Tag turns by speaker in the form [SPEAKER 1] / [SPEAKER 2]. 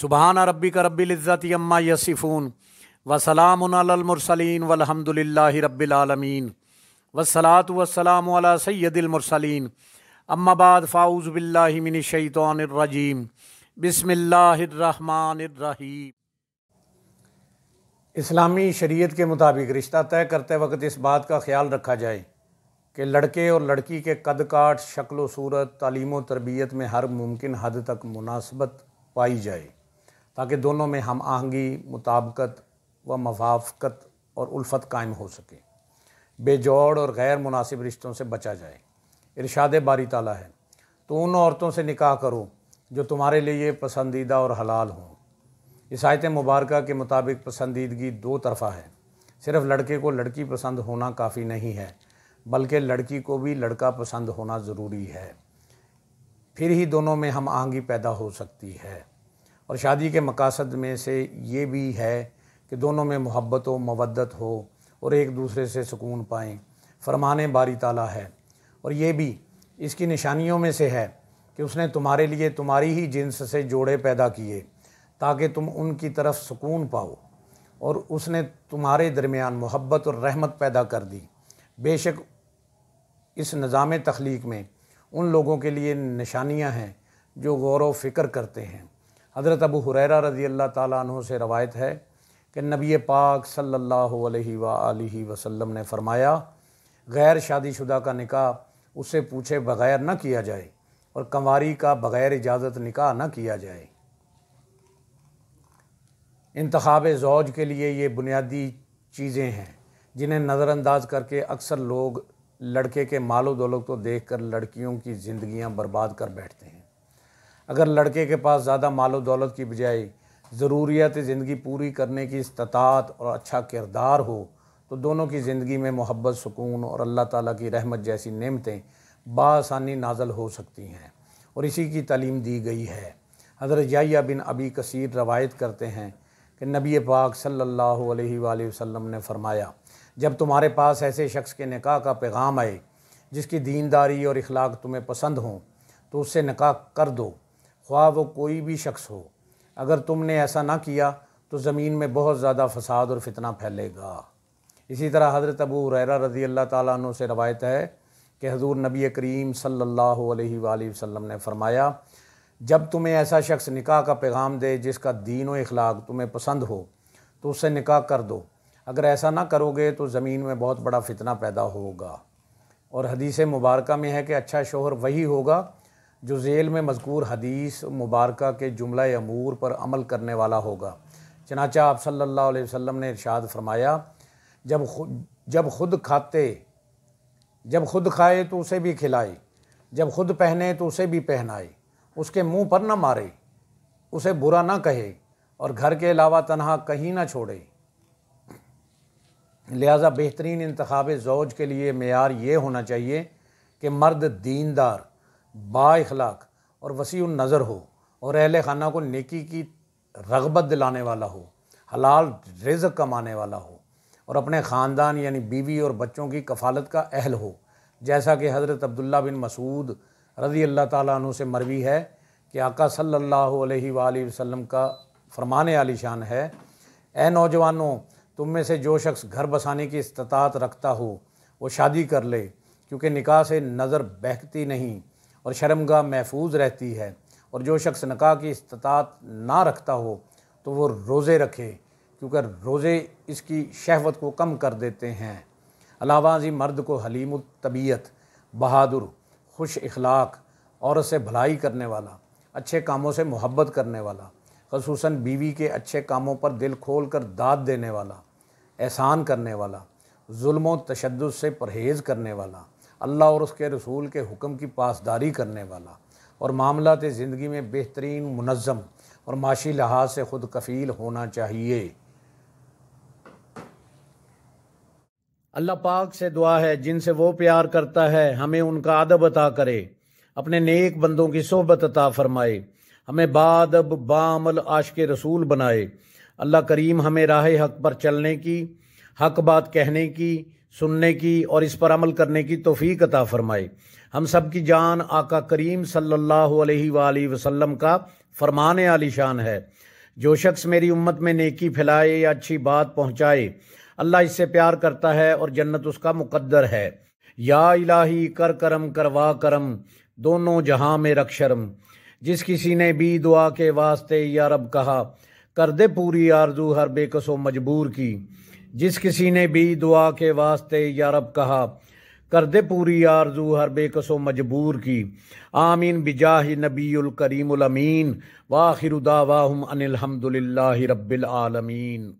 [SPEAKER 1] सुबहान रबी का रबीज़त अम्मा यसिफ़ून वसलामसलिन वलहमदिल्ला रबालमीन वसलात वसलाम सैदिलमरसलिन अम्माबाद फ़ाउज़ शैतरजीम बसमीम इस्लामी शरीयत के मुताबिक रिश्ता तय करते वक्त इस बात का ख्याल रखा जाए कि लड़के और लड़की के कद काट शक्ल सूरत तालीम व तरबियत में हर मुमकिन हद तक मुनासबत पाई जाए ताकि दोनों में हम आहंगी मुताबकत व मवाफ़त और उल्फत कायम हो सके बेजोड़ और गैर मुनासिब रिश्तों से बचा जाए इरशाद बारी ताला है तो उन औरतों से निकाह करो जो तुम्हारे लिए पसंदीदा और हलाल हों इस आयत मुबारक के मुताबिक पसंदीदगी दो तरफ़ा है सिर्फ लड़के को लड़की पसंद होना काफ़ी नहीं है बल्कि लड़की को भी लड़का पसंद होना ज़रूरी है फिर ही दोनों में हम आहंगी पैदा हो सकती है और शादी के मकासद में से ये भी है कि दोनों में मोहब्बत हो मवदत हो और एक दूसरे से सुकून पाएँ फरमान बारी ताला है और ये भी इसकी निशानियों में से है कि उसने तुम्हारे लिए तुम्हारी ही जिन्स से जोड़े पैदा किए ताकि तुम उनकी तरफ सुकून पाओ और उसने तुम्हारे दरमियान मोहब्बत और रहमत पैदा कर दी बेशक इस निज़ाम तख्लीक में उन लोगों के लिए निशानियाँ हैं जो गौर व फ़िक्र करते हैं हज़रत अबू हुररा रज़ी अल्लाह तु से रवायत है कि नबी पाक सल्लल्लाहु अलैहि वसल्लम ने फ़रमाया गैर शादीशुदा का निकाह उससे पूछे बग़ैर न किया जाए और कंवारी का बग़ैर इजाज़त निकाह न किया जाए इंतब जौज के लिए ये बुनियादी चीज़ें हैं जिन्हें नज़रअंदाज करके अक्सर लोग लड़के के मालो दौलत को देख कर लड़कियों की ज़िंदियाँ बर्बाद कर बैठते हैं अगर लड़के के पास ज़्यादा मालो दौलत की बजाय ज़रूरियात ज़िंदगी पूरी करने की इस्तात और अच्छा किरदार हो तो दोनों की ज़िंदगी में मोहब्बत सुकून और अल्लाह ताला की रहमत जैसी नेमतें बासानी नाजल हो सकती हैं और इसी की तलीम दी गई है हज़रत याया बिन अबी कसीर रवायत करते हैं कि नबी पाक सल्लल्लाहु अलैहि वसल्लम ने फरमाया जब तुम्हारे पास ऐसे शख्स के निकाह का पैगाम आए जिसकी दीनदारी और इखलाक तुम्हें पसंद हों तो उससे निकाह कर दो ख्वा वो कोई भी शख्स हो अगर तुमने ऐसा ना किया तो ज़मीन में बहुत ज़्यादा फसाद और फितना फैलेगा इसी तरह हज़रत अबू रैरा रज़ी अल्लाह तु से रवायत है कि हजूर नबी करीम सल्लल्लाहु अलैहि वसल्लम ने फ़रमाया जब तुम्हें ऐसा शख्स निकाह का पैगाम दे जिसका दीन व अखलाक तुम्हें पसंद हो तो उससे निकाह कर दो अगर ऐसा ना करोगे तो ज़मीन में बहुत बड़ा फितना पैदा होगा और हदीस मुबारक में है कि अच्छा शोहर वही होगा जो जेल में मजकूर हदीस मुबारक के जुमला अमूर पर अमल करने वाला होगा चनाचा आप सल्ला वसम ने इरशाद फरमाया जब खुद जब खुद खाते जब खुद खाए तो उसे भी खिलाए जब खुद पहने तो उसे भी पहनाए उसके मुंह पर ना मारे उसे बुरा ना कहे और घर के अलावा तनहा कहीं ना छोड़े लिहाजा बेहतरीन इंतब ज़ौज के लिए मैार ये होना चाहिए कि मर्द दीनदार बाखलाक और वसी नज़र हो और अहल खाना को नेकी की रगबत दिलाने वाला हो हलाल रिज कमाने वाला हो और अपने ख़ानदान यानी बीवी और बच्चों की कफालत का अहल हो जैसा कि हज़रत अब्दुल्ला बिन मसूद रज़ी अल्लाह तु से मरवी है कि आका सल्ला वसम का फरमाने आली शान है ए नौजवानों तुम में से जो शख्स घर बसाने की इस्तात रखता हो वो शादी कर ले क्योंकि निकाह से नज़र बहकती नहीं और शर्मगा महफूज रहती है और जो शख्स नकाह की इस्तात ना रखता हो तो वो रोज़े रखे क्योंकि रोज़े इसकी शहवत को कम कर देते हैं अलावाजी मर्द को हलीम तबीयत बहादुर खुश अखलाक औरत से भलाई करने वाला अच्छे कामों से मोहब्बत करने वाला खसूस बीवी के अच्छे कामों पर दिल खोल कर दाद देने वाला एहसान करने वाला जुल्म तशद से परहेज़ करने वाला अल्लाह और उसके रसूल के हुक्म की पासदारी करने वाला और मामला ज़िंदगी में बेहतरीन मुनज़म और माशी लिहाज से खुद कफ़ील होना चाहिए अल्लाह पाक से दुआ है जिनसे वो प्यार करता है हमें उनका अदब अता करे अपने नेक बंदों की सोहबत अता फरमाए हमें बादब बामल आश के रसूल बनाए अल्लाह करीम हमें राह हक पर चलने की हक बात कहने की सुनने की और इस पर अमल करने की तोफ़ी अता फ़रमाए हम सब की जान आका करीम सल्लल्लाहु अलैहि वसल्लम का फरमान आलिशान है जो शख्स मेरी उम्मत में नेकी फैलाए या अच्छी बात पहुँचाए अल्लाह इससे प्यार करता है और जन्नत उसका मुकद्दर है या इलाही कर करम करवा करम दोनों जहाँ में रख शर्म जिस किसी ने भी दुआ के वास्ते या रब कहा कर दे पूरी आरजू हर बेकसो मजबूर की जिस किसी ने भी दुआ के वास्ते यारब कहा कर दे पूरी आरजू हर बेकसो मजबूर की आमीन बिजाह नबील करीम अमीन वाखिर दावाहम अनिलहमदिल्ला रब्बिल आलमीन